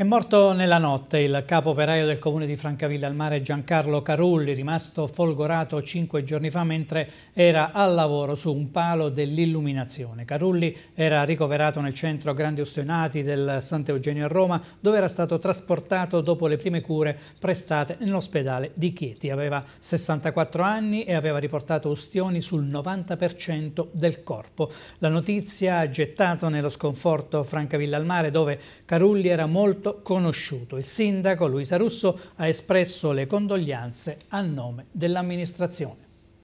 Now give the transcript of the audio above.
È morto nella notte il capo operaio del comune di Francavilla al mare Giancarlo Carulli, rimasto folgorato cinque giorni fa mentre era al lavoro su un palo dell'illuminazione. Carulli era ricoverato nel centro Grandi Ustionati del Sant'Eugenio a Roma, dove era stato trasportato dopo le prime cure prestate nell'ospedale di Chieti. Aveva 64 anni e aveva riportato ustioni sul 90% del corpo. La notizia ha gettato nello sconforto Francavilla al mare, dove Carulli era molto evento conosciuto. Il sindaco Luisa Russo ha espresso le condoglianze a nome dell'amministrazione.